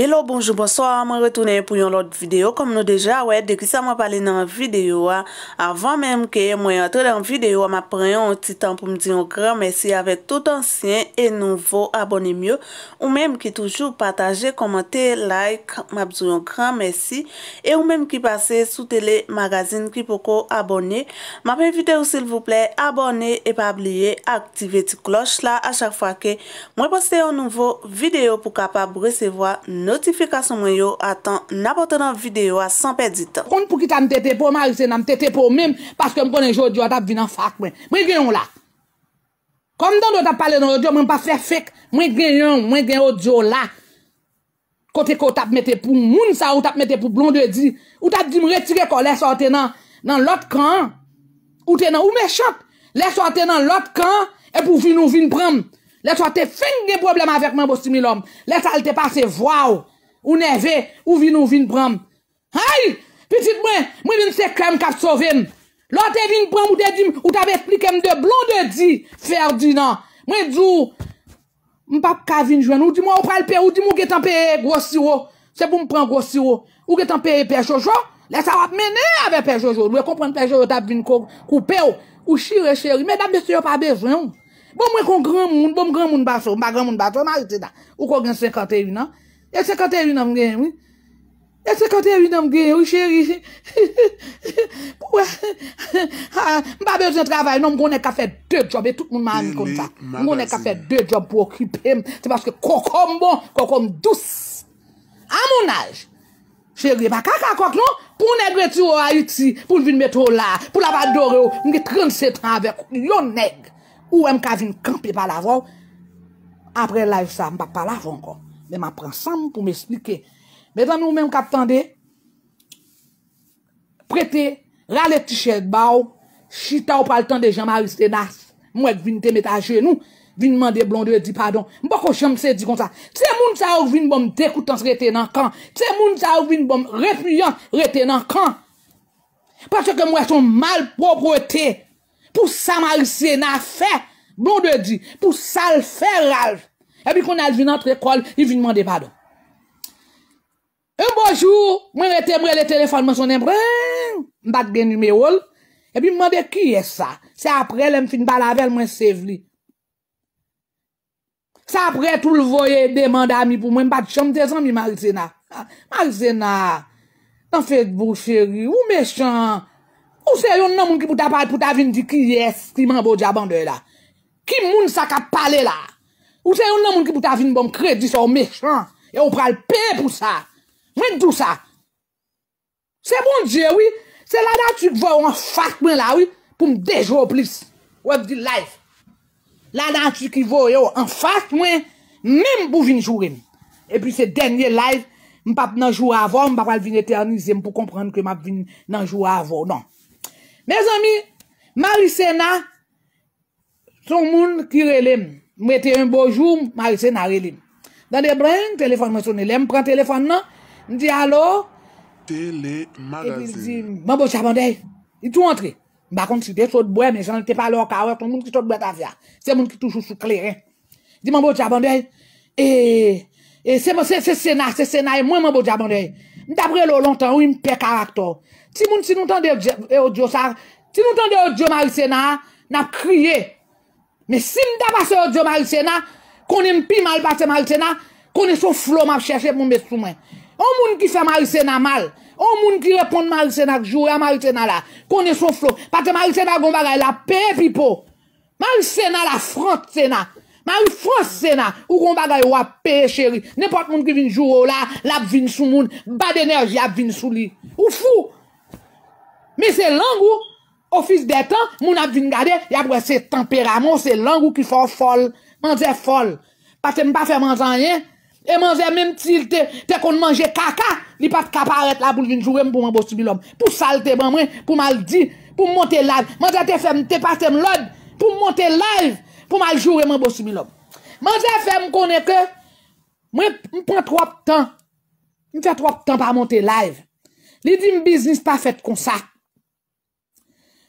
Hello, bonjour, bonsoir, mwen retoune pou yon lot videyo. Kom nou deja, wè, dekis sa mwen pale nan videyo a. Avan mèm ke mwen yon atre lan videyo a, mwen preyon yon titan pou mdi yon gran mèsi avè tout ansyen e nouvo abonni myo. Ou mèm ki toujou pataje, komente, like, mwen apzou yon gran mèsi. E ou mèm ki pase sou tele magazin ki poko abonni. Mwen apè videyo sil vouple, abonni, epabliye, aktive ti kloch la. A chak fwa ke mwen poste yon nouvo videyo pou kapab recevo nan. Notifikasyon mwen yo atan nabote dan videyo a san pedi tan. Kon pou ki ta mtete pou, ma yose nan mtete pou mèm, paske m konen jo diyo atap vin an fak mwen. Mwen genyon la. Kon nan do tap pale nan audio, mwen pa fe fek. Mwen genyon, mwen genyon audio la. Kote ko tap metepou moun sa, ou tap metepou blon de di. Ou tap di m retire ko lè sote nan, nan lot kan. Ou tenan, ou mè chok. Lè sote nan lot kan, e pou vin ou vin pram. Lè sa te fèng de problem avèk mèm bo similòm. Lè sa lè te passe vwaou. Ou neve, ou vin ou vin prèm. Hay! Petit mwen, mwen vin se kèm kapsò vin. Lò te vin prèm ou te di m, ou tabe explike m de blon de di, Ferdinand. Mwen di ou, m pap kav vin jwen. Ou di m w pral pe ou, di m ou getan pe gros siro. Se pou m pran gros siro. Ou getan pe pe jojo. Lè sa wap menè avè pe jojo. Lè sa wap menè avè pe jojo. Lè sa wap menè avè pe jojo. Lè sa wap menè avè pe jojo. Lè Bon mwen kon gran moun, bon mwen gran moun bato, mwen ba gran moun bato, mwen a yote da. Ou kon gen sekateri nan? E sekateri nan mgen, oui? E sekateri nan mgen, oui, chéri? Mwen ba beyon se travay nan, mwen konen ka fe dè job, e tout moun man mi konta. Mwen konen ka fe dè job pou okipem. Se baske kokom bon, kokom dous. A moun aj? Chéri, baka kakok, non? Pou negwet yo a iti, pou vin meto la, pou laba dore yo, mwen ge 37 an vek, yo negw. Ou wèm ka vin kampe pa lavo. Apre lavi sa, mpa pa lavo anko. Mè ma pransam pou m'esplike. Mè dan nou mèm kap tande. Prete, rale tichet bau. Chita ou pal tande, jama riste nas. Mwen ek vin te metaje nou. Vin mande blonde, di padon. Mba ko chanm se di kon sa. Tse moun sa ou vin bom dekoutans rete nan kan. Tse moun sa ou vin bom refuyans rete nan kan. Pase ke mwen son malproprete. Pou sa Marizena fè, bon de di, pou sal fè ral. E bi kon al vin antre kol, i vin mande padon. E bonjou, mwen rete mwen le telefon mwen sonen mwen, mbat gen numeol, e bi mwande ki e sa? Se apre lèm fin balavel mwen sev li. Se apre tout l'voye, mwen demanda mi pou mwen mbat chanm de zan mi Marizena. Ah, Marizena, nan fèd bou cheri, ou mechan? Ou se yon nan moun ki pou ta pal pou ta vin di ki eskiman bo di abande la? Ki moun sa ka pale la? Ou se yon nan moun ki pou ta vin bom kredi sou mechans? E ou pral pe pou sa? Mwen dousa? Se moun diye, wii, se la nan chik vo yo an fask mwen la, wii, pou m dejo plis. Wep di life. La nan chik ki vo yo an fask mwen, mwen pou vin jurem. E pi se denye life, m pap nan jure avon, m pap al vin eternize m pou komprende ke m ap vin nan jure avon, non. Mez ami, Mary Sena son moun ki relem. Mwete yon bojoum, Mary Sena relem. Dan de brin, telefon mwen son elem, pran telefon nan, di alo. Tele-magazin. Mwen bojabandei, yi tou antre. Bakon, si de sot boye, men janan te palo akawa, ton moun ki sot boye ta fya. Se moun ki toujou sou kleren. Di mwen bojabandei, eee, e se mwen, se Sena, se Sena e mwen mwen bojabandei. Ndapre lo lontan ou yon pe karakto. Ti moun si nou tan de e o Diyo sa, ti nou tan de o Diyo Marisena, nap kriye. Me si mda pase o Diyo Marisena, konen pi mal pase Marisena, konen so flo map chase pou mwen besoumen. O moun ki fe Marisena mal, o moun ki repon Marisena ki jowe a Marisena la, konen so flo. Pase Marisena gom bagay la peye pipo. Marisena la fronte Sena. Ma yu fwos sena, ou kon bagay wap pe cheri. Nepot moun ki vinjou ou la, la ap vinjou moun. Bad enerji ap vinjou li. Ou fwou. Me se langou, ofis detan, moun ap vinjou gade, ya pwese tempera moun, se langou ki fwos fol. Man zè fol. Pate m pa fè man zanyen, e man zè menm tilte, te kon manje kaka, li pat kaparet la pou vinjou rem pou mwen bosti bilom. Pou salte mwen mwen, pou maldi, pou mwote lav, man zè te fèm, te pate m lod, pou mwote lav, pou mal joure man bo similob. Man defè m konè ke, mwen m pou an trope tan, m pou an trope tan pa monte live, li di m biznis pa fet kon sa,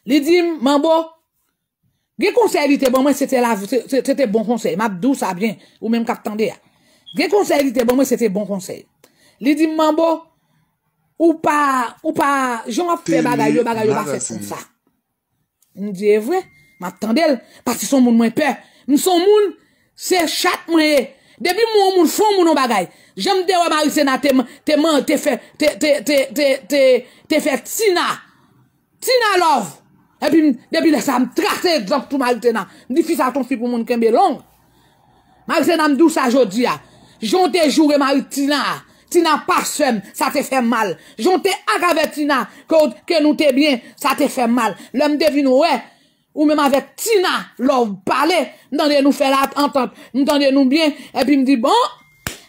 li di man bo, ge konsey li te bon, mwen se te bon konsey, m ap dou sa bien, ou mèm kap tan de ya. Ge konsey li te bon, mwen se te bon konsey. Li di man bo, ou pa, ou pa, joun ap te bagay yo, bagay yo ba fet kon sa. M di evwe, Matandel, pasi son moun mwen pe. Moun son moun, se chat mwen e. Depi moun moun foun moun an bagay. Jemde wè Maricena te moun, te fe, te, te, te, te, te, te fe Tina. Tina love. Epi, depi lesa m trase zanp tou Maricena. Ndifi sa ton fi pou moun kembe long. Maricena m dousa jodi a. Jonte jure Maricena. Tina pasem, sa te fe mal. Jonte akave Tina, kè nou te bien, sa te fe mal. Lèm devin wè Maricena. Ou mèm avèk Tina lòv pale, mèm tande nou fè la entante, mèm tande nou bè, epi mèm di bon,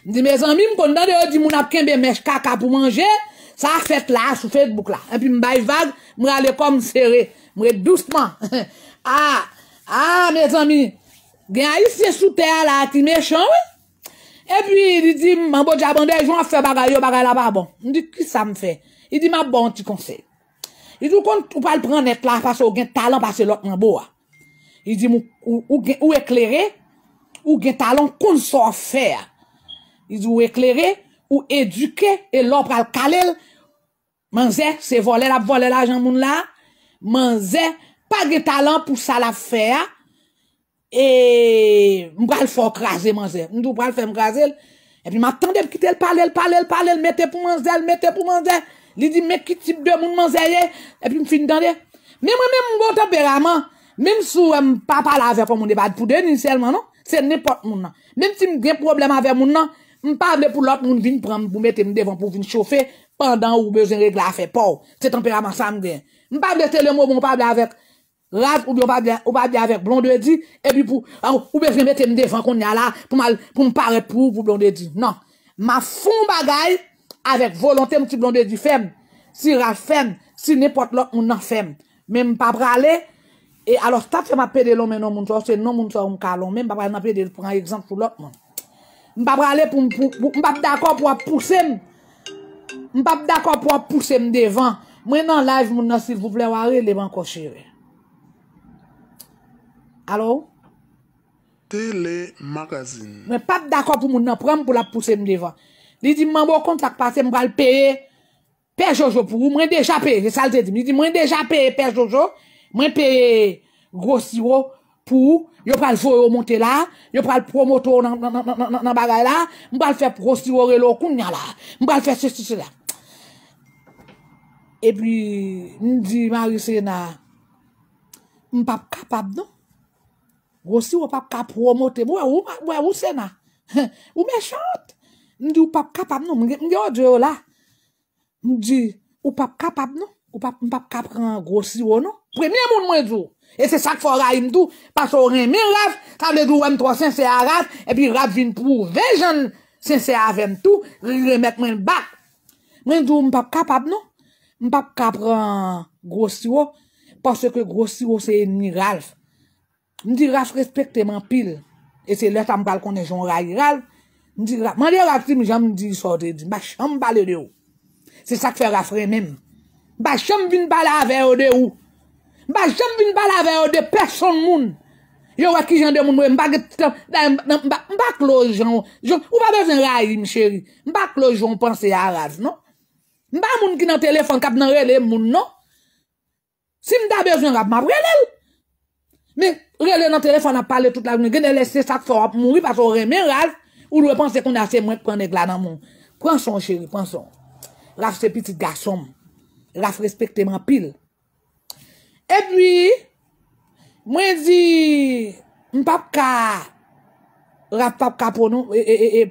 mèm di mèz anmi, mèm kon tande yo di moun apken bè mèch kaka pou manje, sa fèt la, sou fèt bouk la, epi mèm bay vag, mèm rè alè kom serè, mèm rè doustman. Ah, ah mèz anmi, gen a yisi sou tè la, ti mèch anwi, epi di di mèm anbo di abande, joun a fè bagay yo bagay la ba bon, mèm di ki sa mè fè, yi di mèm a bon ti konsey. I di ou kon, ou pral pran net la pa se ou gen talan pa se lòk nan bo a. I di ou eklerè, ou gen talan kon so fè a. I di ou eklerè, ou eduke, e lò pral kalèl. Man zè, se vole la, vole la, jan moun la. Man zè, pa gen talan pou sa la fè a. E mwen pral fò krasè man zè. Mwen di ou pral fè mwen krasè lè. E pi ma tande mkite lè, pale lè, pale lè, pale lè, metè pou man zè, metè pou man zè. Li di men ki tip de moun man zeyye E pi m fin dan de Men mwen men moun gwo bon temperaman Men m sou m pa palave pou moun debat pou den Inisialman non, se nepot moun nan Men m si m gen problem ave moun nan M pable pou lot moun vin pran pou mette m devan pou vin chofe Pendan ou m bejen regla fe pou Se temperaman sa m gen M pable se lèmou m wou m pable avek Raz ou bi wable avek blondedi E pi pou, an ou bejen mette m devan kon nye la Pou m pare pou blondedi Nan, ma fon bagay Avek volonte mti blonde di fem, si ra fem, si nepot lòk moun nan fem. Men mpa prale, e alò staf se m apede lò men nou moun tò, se nou moun tò m kalon, men mpa prale m apede lò, pran egzant sou lòk moun. Mpa prale pou m pou, mpa d'akor pou ap poussem, mpa d'akor pou ap poussem devan. Mwen nan live moun nan, si vou ple wari, leman kò chewe. Alo? Telemagazine. Mwen pap d'akor pou moun nan, pran pou ap poussem devan. li di mwen mwen kontak pase, mwen kal peye peye Jojo pou, mwen deja peye, li salte di mi, li di mwen deja peye peye Jojo, mwen peye Grosiro pou, yo pral fwo remonte la, yo pral promotor nan bagay la, mwen kal fe Grosiro relo koun nyan la, mwen kal fe se se se la. E pi, mwen di mwen risena, mwen pap kapab non, Grosiro pap kap promote, mwen risena, mwen chante, m di ou pap kapab nou, m gen ou di ou la, m di ou pap kapab nou, ou pap m pap kapran grossi ou nou, premye moun mwen di ou, e se sak foray m do, pa so reme raf, sa le do m 3 sen se a raf, e pi raf vin pou 20 jen, sen se a 20 tou, remek men bak, m di ou m pap kapab nou, m pap kapran grossi ou, pa se ke grossi ou se eni raf, m di raf respekteman pil, e se lè sa m kal kone joun rayi raf, Mwen di rap, mwen di rap si mwen jan mwen di sote di. Mwen bak chan mwen bale de ou. Se sak fe rafre men. Mwen bak chan mwen vin bale ave ou de ou. Mwen bak chan mwen vin bale ave ou de person moun. Yo wak ki jan de moun mwen mwen bak gete. Mwen bak lòj an ou. Ou bak bezan rayi mwen cheri. Mwen bak lòj an ou panse a raz non. Mwen bak moun ki nan telefon kap nan rele moun non. Si mwen da bezan rap, mwen brele. Men rele nan telefon ap pale tout la moun. Mwen genen lese sak fe raf moun. Mwen remen raz. Ou lwe panse kon a se mwen pwene glan nan moun. Pwenson cheri, pwenson. Raf se pitit garsom. Raf respekteman pil. E pwi, mwen zi m pap ka. Raf pap ka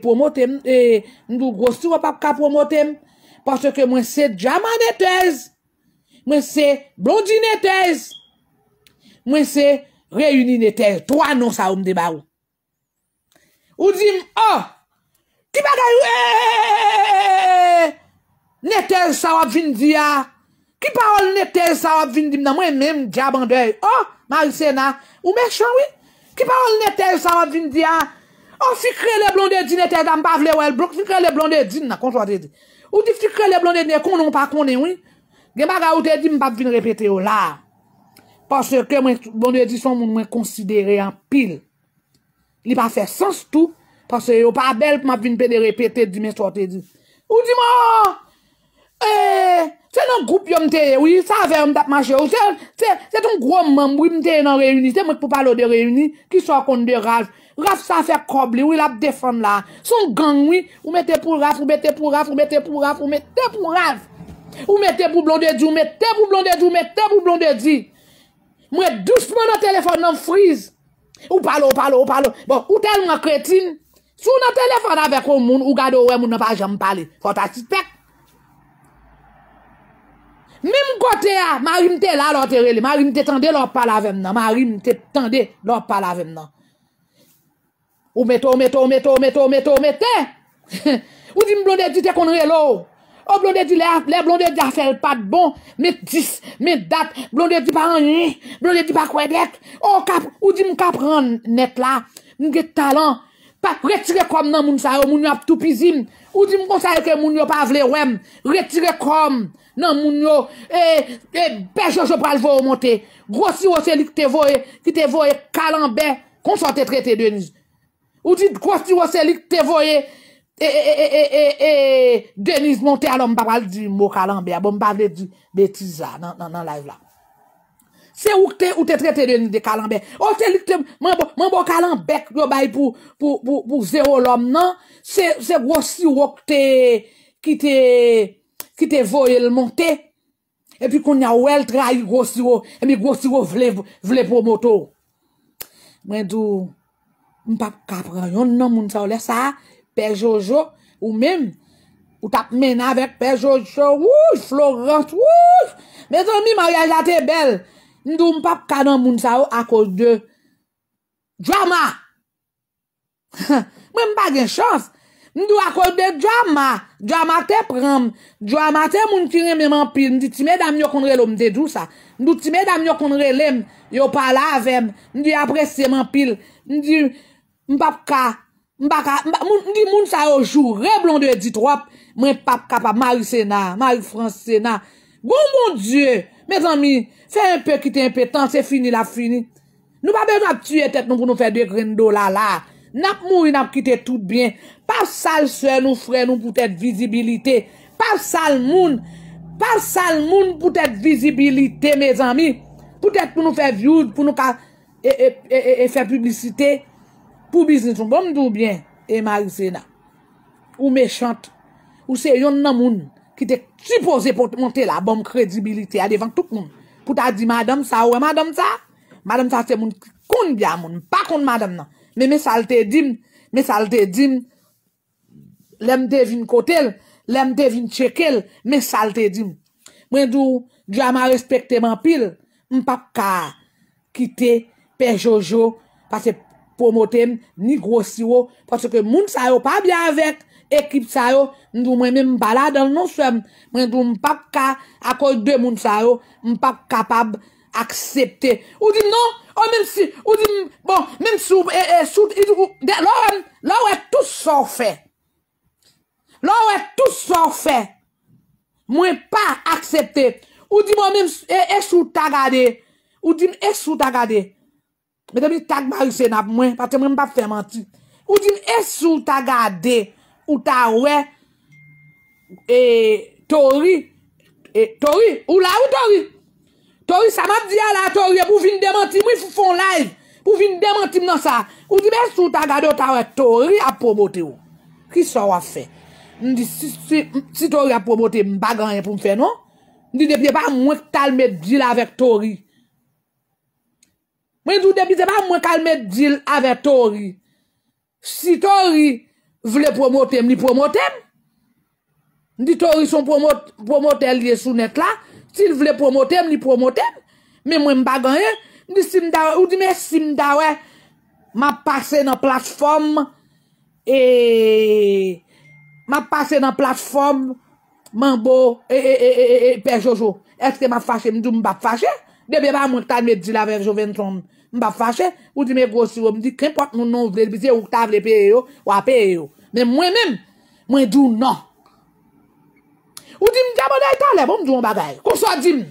pwomotem. E, e, e, e mdou gosu wap pap ka pwomotem. Paske mwen se djaman etez. Mwen se blondi netez. Mwen se reyuni netez. To anon sa oum debarou. Ou di m, oh, ki bagay ou eeeeee, eh, netel sa wap vin di ya, ki parol netel sa wap vin di m nan mwen mèm di abandei, oh, maryse na, ou mèk chan wè, ki parol netel sa wap vin di ya, oh, fikre le blonde di netel dam bav le wèl blok, fikre le blonde di nan kontwa de di, ou di fikre le blonde di ne konon pa konen wè, gen bagay ou de di m bav vin repete ou la, pasè ke mwen blonde di son moun mwen konsidere an pil. Li pa fe sens tou. Pase yo pa bel pou m ap vin pe de repete di men so te di. Ou di mo. Eee. Eh, se nan group yo mteye. Ou sa ver m tap maje. Ou se ton gro mman mwen mteye nan reyuni. Se mwen pou palo de reyuni. Ki so akonde de raf. Raf sa fe kobli. Ou il ap defan la. Son gang oui. Ou mteye pou raf. Ou mteye pou raf. Ou mteye pou raf. Ou mteye pou raf. Ou mteye pou blondedji. Ou mteye pou blondedji. Ou mteye pou blondedji. Mwen douche mwen nan telefon nan friz. Ou palo, ou palo, ou palo. Bon, ou tel mwen kretin. Sou nan telefon avek ou moun, ou gade ouwe moun nan pa jen mwen pali. Fota si pek. Mim kote ya, marim te la lò tere li. Marim te tende lò pal avem nan. Marim te tende lò pal avem nan. Ou meto, ou meto, ou meto, ou meto, ou meto, ou meto. Ou di mblon de di te konre lò. O oh, blondè di lè, blondè di a fèl pat bon, mè oh, dis, mè dat, blondè di pa an yè, blondè di pa kwe dek, ou di m kap rè net la, mè gè talan, pa retire krom nan moun sa yo, moun yo ap toupizim, ou di m konsa yo ke moun yo pa vle wèm, retire krom nan moun yo, e, e pej yo jop pral vò ou montè, gwo si wò se lik te voye, ki te voye kalan bè, konsa te trete dè njè. Ou di gwo si wò se lik te voye, E eh, e eh, e eh, e e e e e e Denis Montez alo mpa pal di mbo kalambe Abo ah, mpa avle di betiza ah, nan live la Se ou kte ou te trete deni di kalambe Ou oh, te li kte Man mbo kalambek yo bay pou Pou pou pou pou zero lom nan Se se gwo si wo kte Ki te Ki te vo el monte E pi kon ya wel trai gwo si wo E mi gwo si wo vle vle pwomoto Mwen du Mpa kaprayon nan moun sa ou le sa E Pe Jojo, ou mèm, ou tap mèna vek Pe Jojo, wouj, Florence, wouj, mèson mèm a yajate bel, mèdou mpap kadan moun sa ou akos de drama. Mèm mpa gen chans, mèdou akos de drama, drama te pram, drama te moun tirem mèman pil, mèdou ti mèdam yo kondre lòm dedou sa, mèdou ti mèdam yo kondre lèm, yo pala avèm, mèdou apresseman pil, mèdou mpap kadan M baka, m di moun sa yojou, re blon de di tro ap, mwen pap kapa, mary sè na, mary frans sè na. Gon moun die, mè zanmi, fe un pè kite un pè tan, se fini la fini. Nou pa bezan ap tue tet nou pou nou fe dè grendolala. Nap moun, nap kite tout bè. Pa sal sè nou fren nou pou te visibility. Pa sal moun, pa sal moun pou te visibility, mè zanmi. Poutè poun nou fe vioud, poun nou ka e fe publicitey. pou biznis yon bon mdoubyen, e ma yose na, ou mechant, ou se yon nan moun, ki te kipoze pou monte la bon kredibilite, a devan tout moun, pou ta di madame sa, ouwe madame sa, madame sa se moun ki koun biya moun, pa koun madame nan, me me salte dim, me salte dim, lem devin kote l, lem devin cheke l, me salte dim, mwen dou, diwa ma respekte man pil, m pap ka, kite, pe jojo, pase pampi, komote m, nigrosi w, pwase ke moun sa yo pa bia avek, ekip sa yo, mwen doun non mwen mwen balade, an non swem, mwen doun mwen pa ka akol de moun sa yo, mwen pa kapab aksepte. Ou di nou, ou oh, men si, ou di, bon, men eh, eh, sou, e, e, sou, lò wè, lò wè, tout son fè. Lò wè, tout son fè. Mwen pa aksepte. Ou di mwen, men, e, e, sou, ta gade. Ou di, e, sou, ta gade. Mwen te mi tak barisen ap mwen, pati mwen pa fe manti. Ou di m e sou ta gade, ou ta we, ee, Tori, ee, Tori, ou la ou Tori? Tori sa ma di ala, Tori, e pou vin de manti mwen, pou fon live, pou vin de manti m nan sa. Ou di m e sou ta gade, ou ta we, Tori a promote ou. Ki sa wafen? M di, si, si, si Tori a promote, m bagan yon e pou m fe, non? M di, depe pa mwen tal me di la vek Tori. Mwen nou demize pa, mwen kalme djil avè Tori. Si Tori vle promote m, li promote m. Ndi Tori son promote lye sou net la, si l vle promote m, li promote m. Mwen m baganye, mwen si m dawe, ou di mè si m dawe, m ap pase nan platform, eee, m ap pase nan platform, m an bo, eee, eee, eee, eee, pe Jojo, ekte m ap fache, m di m bap fache. Debe ba mwen tan mwen di la ver joven ton mba fache, ou di mwen gosi ou mwen di, kren pwak mwen nou vrede, bizye ou ta vle peye ou, wap peye ou. Men mwen men, mwen di ou nan. Ou di mwen di abonay talè, bon mwen di ou mba gaye, konso a di mwen.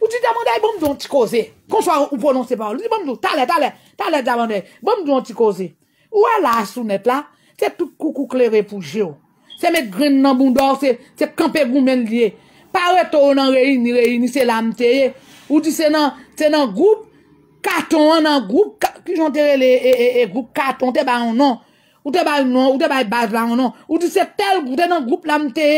Ou di di abonay bon mwen di ou nti koze, konso a ou prononse pa ou, ou di bon mwen di ou talè talè, talè di abonay, bon mwen di ou nti koze. Ou wè e la asounet la, se tout kou kou kler repouje ou. Se mwen grin nan bundor, se kampè goun Ou di se nan, se nan group katon an, nan group katon, ki jan tere le e, e, e, group katon, te ba yon non. Ou te ba yon non, ou te ba yon non. Ou di se tel, ou te nan group lamte,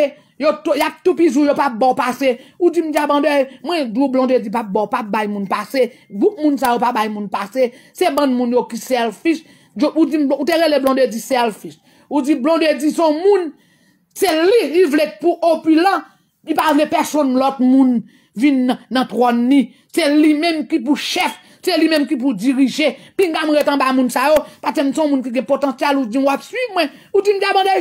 yo, yo, yo, yo pa bo pase. Ou di mdiya bande, mwen yon group blonde di pa bo, pa ba yon moun pase. Group moun sa yo pa ba yon moun pase. Se ban moun yo ki selfish. Ou di, ou tere le blonde di selfish. Ou di, blonde di son moun. Se li, yi vlet pou opi lan. Yi pa vlet person mlot moun. Moun. vin nan tron ni, se li menm ki pou chef, se li menm ki pou dirije, pingan mre tan ba moun sa yo, paten son moun ki gen potansyal ou di m wap sui mwen, ou di m di abande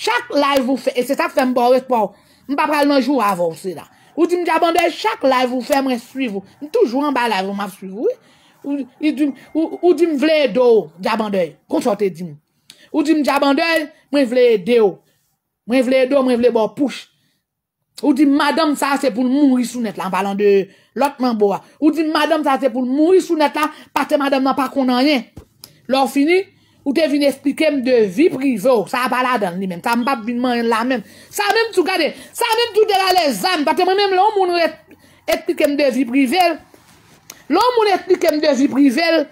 chak live ou fe, e se sa fe m bo, m pa pral nan jou avose la, ou di m di abande chak live ou fe m resuiv ou, m toujou an ba live ou m avsuiv ou, ou di m vle do, di abande, konso te di m, ou di m di abande, m vle de yo, m vle do, m vle bo pouche, Ou di, madame sa se pou moun risounet la, an valan de lot man bo a. Ou di, madame sa se pou moun risounet la, pate madame nan pa konan yen. Lò fini, ou te vin espikem de vi prive ou. Oh, sa apaladan li men. Sa mbap vin man yen la men. Sa menm tou gade, sa menm tou dera le zan. Pate mwen menm lò moun espikem de vi privel. Lò moun espikem de vi privel,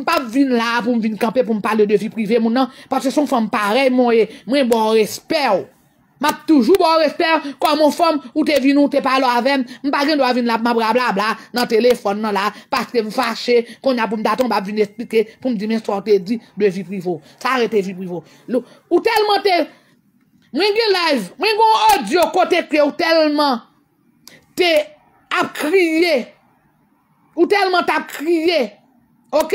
mbap vin la pou mvin kampe pou mpale de vi privel moun nan. Pate son fom pare, mwen bon respè ou. Oh. Mat toujou bon respèr kwa moun fòm ou te vin ou te palo avèm. M bagèm do a vin la p ma bra bla bla nan telefon nan la. Paske m fâche kon a pou m daton ba vin esplike pou m di men sote di de viprivo. Sare te viprivo. Ou telman te, mwen gen live, mwen gen audio kote kre ou telman te ap kriye. Ou telman te ap kriye. Ok?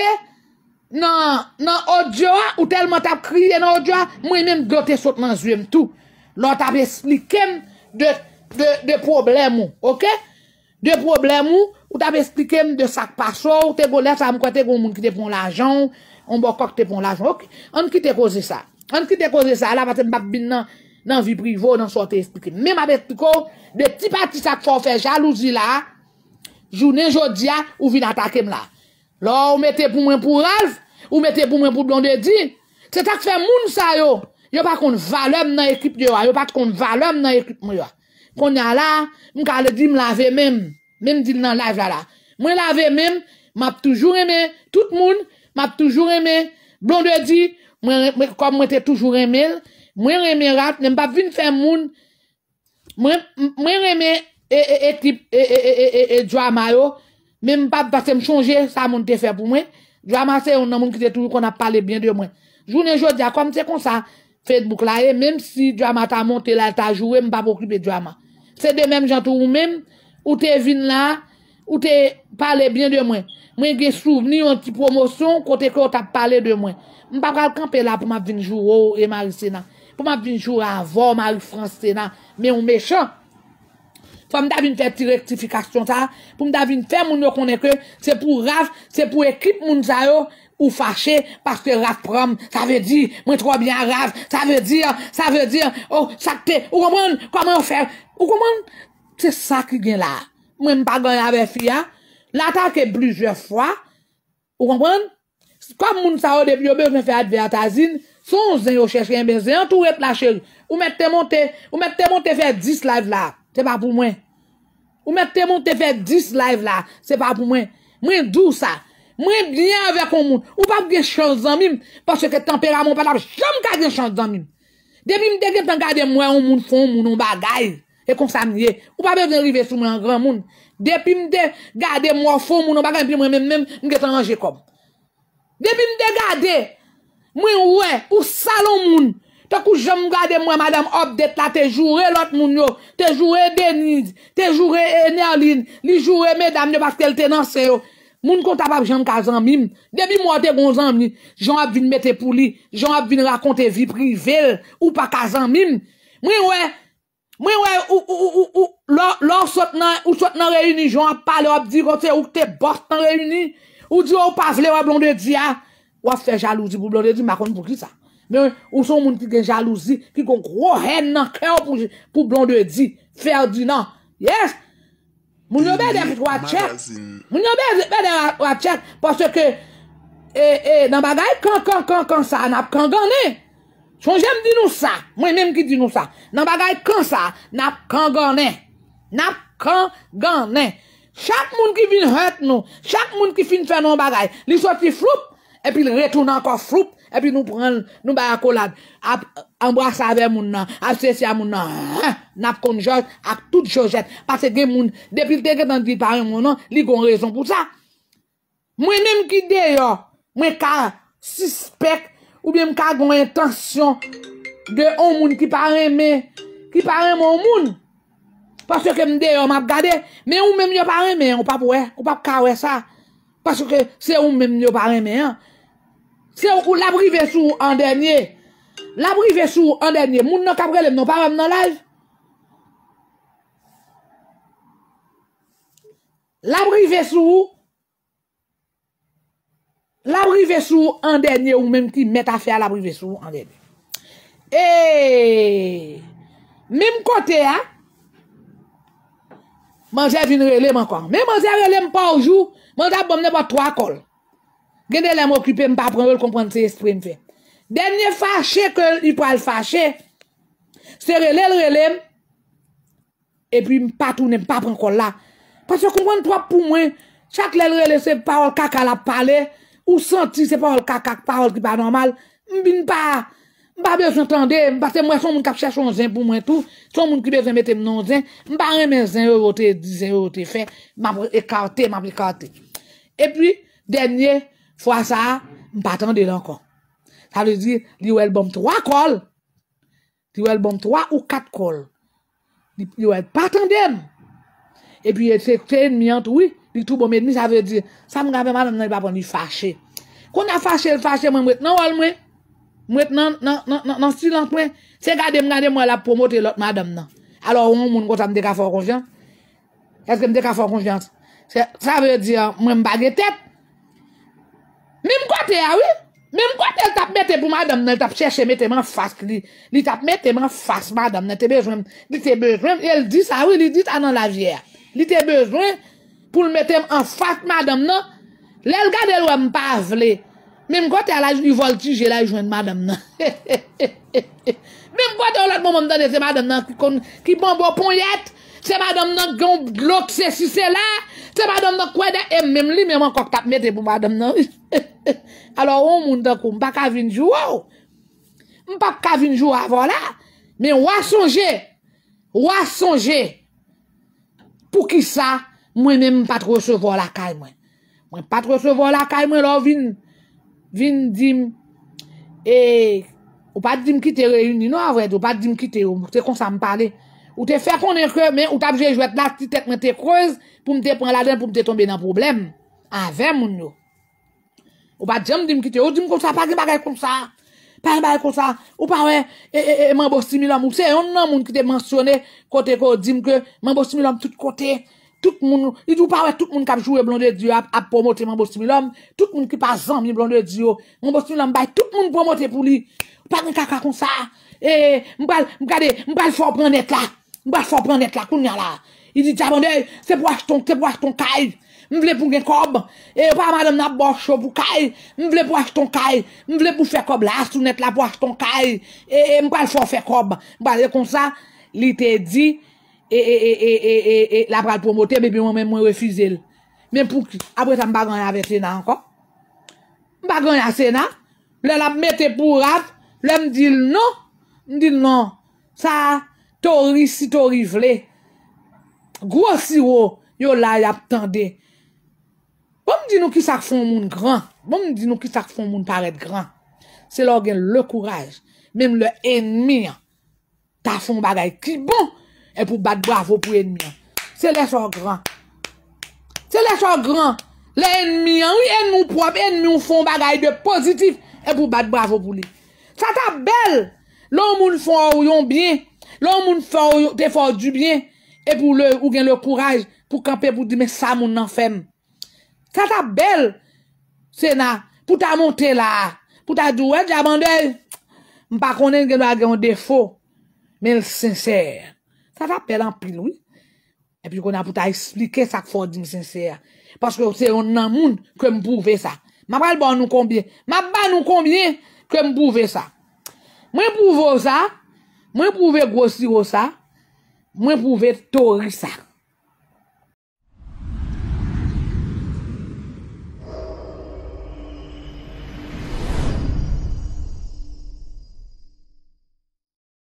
Nan audio, ou telman te ap kriye nan audio, mwen mèm gote sote man zwèm tou. Lo, ta pe esplikem de problem ou, ok? De problem ou, ou ta pe esplikem de sak pa so, ou te gole sa, ou moun ki te pon lajon, ou moun kok te pon lajon, ok? An ki te koze sa, an ki te koze sa, la paten bak bin nan vi privo, nan so te esplikem. Men ma pe espliko, de ti pati sak fo fe jalouzi la, jounen jodia, ou vin atakem la. Lo, ou mette pou mwen pou ralv, ou mette pou mwen pou blondedi, se tak fe moun sa yo. Yo pat kon valom nan ekip diwa. Yo pat kon valom nan ekip miwa. Kon yal la, mwen kaledi m lave men. Men m dil nan lave la la. Mwen lave men, m ap toujou reme. Tout moun, m ap toujou reme. Blondi di, mwen kom mwen te toujou reme. Mwen reme rat, mwen pa vin fem moun. Mwen reme e, e, ekip ee ee ee ee ee Djamayo. Men m pa se m chonje, sa moun te fe pou mwen. Djamayo se yon nan moun ki te toujou kon ap pale bien diyo mwen. Jounen jodia, kom se konsa. Mèm si drama ta monte la, ta jowe, mèm pa pokipe drama. Se de mèm jantou ou mèm, ou te vin la, ou te pale bien de mwen. Mwen gen soubni yon ti promosyon, kote kè ou ta pale de mwen. Mèm pa pral kanpe la pou m ap vin joure ou oh, e marise nan. Pou m ap vin joure avon, marise franse nan. Mèm ou mechè. Fwa m da vin fè ti rektifikasyon sa. Pou m da vin fè moun yo konen kè, se pou raf, se pou ekip moun zayò. Ou fache, parce raf prom, sa ve di, mwen trobyan raf, sa ve di, sa ve di, oh, sakte, ou komon, koman ou fer? Ou komon, se sak gen la, mwen pa ganyan ve fya, lata ke bluje fwa, ou komon? Kom moun sa ou de pi obè, jwen fè adve atazin, son zè yo chè chè yon bezè, an tou et la chè, ou mè te montè, ou mè te montè fè 10 live la, se pa pou mwen? Ou mè te montè fè 10 live la, se pa pou mwen? Mwen dou sa? Mwen byen vek ou moun. Ou pa bi gen chanzan mim. Paswe ke tempera moun patap jom ka gen chanzan mim. Depi mde gen pen gade mwen ou moun foun moun ou bagay. E kon sa miye. Ou pa be ven rive sou mwen an gran moun. Depi mde gade mwen foun moun ou bagay. Mwen mwen mwen mwen mwen gen chanzan jekob. Depi mde gade mwen wè ou salon moun. Pe kou jom gade mwen madame op deta. Te jure lot moun yo. Te jure Deniz. Te jure Enyaline. Li jure medam yo. Bakke el tenan se yo. Moun konta pa bi jan kazan mim, debi mwate konzan mim, jan ap vin mette pou li, jan ap vin rakonte vi privel, ou pa kazan mim, mwen wè, mwen wè, ou, ou, ou, ou, ou, ou, lò, lò, lò, sot nan, ou, sot nan reyuni, jan ap pale, ap di, kote, ou te bost nan reyuni, ou di, ou, pas le, ou, blon de di, a, waf, fe jalouzi pou blon de di, makon pou ki sa, mwen, ou son moun ki gen jalouzi, ki kon krohen nan, kè ou pou, pou blon de di, ferdi nan, yesh, Moun yo be de wak chek, moun yo be de wak chek, pwase ke, e, e, nan bagay kan, kan, kan, kan sa, nap kan ganen. Chon jem di nou sa, mwen menm ki di nou sa, nan bagay kan sa, nap kan ganen, nap kan ganen. Chak moun ki vin hèt nou, chak moun ki fin fè nou bagay, li sot si froup, epi li retoun ankon froup, epi nou pran, nou bay akolad, ap ambrasave moun nan, ap sesya moun nan, nap konjot, ak tout chojet, pase gen moun depilte ke tan di pare moun nan, li kon rezon pou sa. Mwen menm ki deyo, mwen kal suspek, ou mwen kal gwen tansyon gen ou moun ki pare moun moun moun, pase ke m deyo map gade, men ou menm yo pare moun, ou pap wè, ou pap kawè sa, pase ke se ou menm yo pare moun moun, Se ou kou labri vesou an denye, labri vesou an denye, moun nou kap relem nou pa man nan laj. Labri vesou, labri vesou an denye, ou menm ki met afe a labri vesou an denye. E, menm kote a, man jè vin relem an kon. Menm man jè relem pa oujou, man jè bom ne pa 3 kol. genè lèm okupè m pa prèm wèl komprèm se esprèm fè. Dènyè fachè kè yi pral fachè, se lèl lèlèm, epi m patou nèm pa prèm kòl la. Patèm komprèm tòp pou mwen, chak lèl lèlèm se parol kakalap pale, ou santi se parol kakak parol ki pa normal, m bin pa, m pa bezwèntande, m patèm mwen son moun kap chèchon zèm pou mwen tout, son moun ki bezwèm metèm non zèm, m pa remè zèm wèw otè, dizèm wèw otè fè, m ap ek fwa sa, m patande lankon. Sa le di, di wel bom 3 kol, di wel bom 3 ou 4 kol, di wel patande m. E pi, se kwen mi an tou, di tou bom edmi, sa ve di, sa m gabe m a nan, nan yi fache. Kon a fache, fache, m wè nan wòl mwen, m wè nan silan mwen, se gade m gade m wè la promote lòt m a nan nan. Alo, ou moun kwa sa m deka fòn kongyans, kwa se m deka fòn kongyans, sa ve di, m bagetet, Mèm kote el tap mette pou ah madam nan, el tap chèche mette man fask li, li tap mette man fask madam nan, li te bejwen, li te bejwen, el di sa wè, li di sa nan la vièr, li te bejwen pou l mette man fask madam nan, lèl gade l wèm pa vle, mèm kote ala yi volti, jela yi jwen madam nan, mèm kote olat moun moun dan ese madam nan ki bombo pon yet, Se pa dam nan gen lòk se si se la. Se pa dam nan kwe de em mem li. Men man kok tap met e pou pa dam nan. Alo ou moun de kou. M pa ka vin jou. M pa ka vin jou avon la. Men wak sonje. Wak sonje. Pou ki sa. Mwen men m pat resevo lakay mwen. Mwen pat resevo lakay mwen. Mwen lò vin. Vin dim. E. Ou pat dim ki te reyouni nou avred. Ou pat dim ki te yon. Se kon sa m pale. Ou te fe konen ke men, ou tabje jwet la, ti tek men te kreuz, pou mte pon la den, pou mte tombe nan problem. A ve moun yo. Ou pa djem dim ki te, ou dim kon sa, pa gen bagay kon sa. Pa gen bagay kon sa. Ou pa we, e, e, e, e, mambosimilom, ou se, yon nan moun ki te mensyone, kote ko, dim ke, mambosimilom tout kote. Tout moun, idou pa we, tout moun kapjou e blonde diyo ap, ap promote mambosimilom. Tout moun ki pa zanm yon blonde diyo. Mambosimilom bay, tout moun promote pou li. Ou pa gen kaka kon sa. E, mou bal, mou gade, mou bal fò Mwen wè fò prenet la koun nyan la. I di tia mwen dey, se po ach ton, se po ach ton kaj. Mwen vle pou gen kob. E wè pa manèm nan boch chou pou kaj. Mwen vle po ach ton kaj. Mwen vle pou fè kob la, sou net la po ach ton kaj. E mwen wè fò fè kob. Mwen wè kon sa, l'i te di. E e e e e e e e. La pral promote, mwen mwen mwen refize l. Mwen pou ki. Apre sa m bagan yavè sena anko. Mwen bagan yavè sena. Lè la mwete pou rat. Lè mdi l no. Mdi l no. Sa a. To ri si, to ri vle. Grosiwo, yo la yap tende. Bon mi di nou ki sak fon moun gran. Bon mi di nou ki sak fon moun paret gran. Se lor gen le kouraj. Mem le enmi an. Ta fon bagay ki bon. E pou bat bravo pou enmi an. Se le son gran. Se le son gran. Le enmi an. Enmi an ou prop. Enmi an ou fon bagay de pozitif. E pou bat bravo pou li. Sa ta bel. Lo moun fon ou yon bien. Lò moun te fò di byen, e pou gen lò kouraj, pou kampe pou di men sa moun nan fem. Sa ta bel, sena, pou ta monte la, pou ta douen di abande, m pa konen gen lò gen yon defo, men l'sinser. Sa ta pel an pil wè. E pi konan pou ta esplike sa k fò di m'sinser. Paske se yon nan moun, ke m pou ve sa. Ma ban nou konbien, ke m pou ve sa. Mwen pou vò sa, Mwen pou ve gosi gosa, mwen pou ve tou gansa.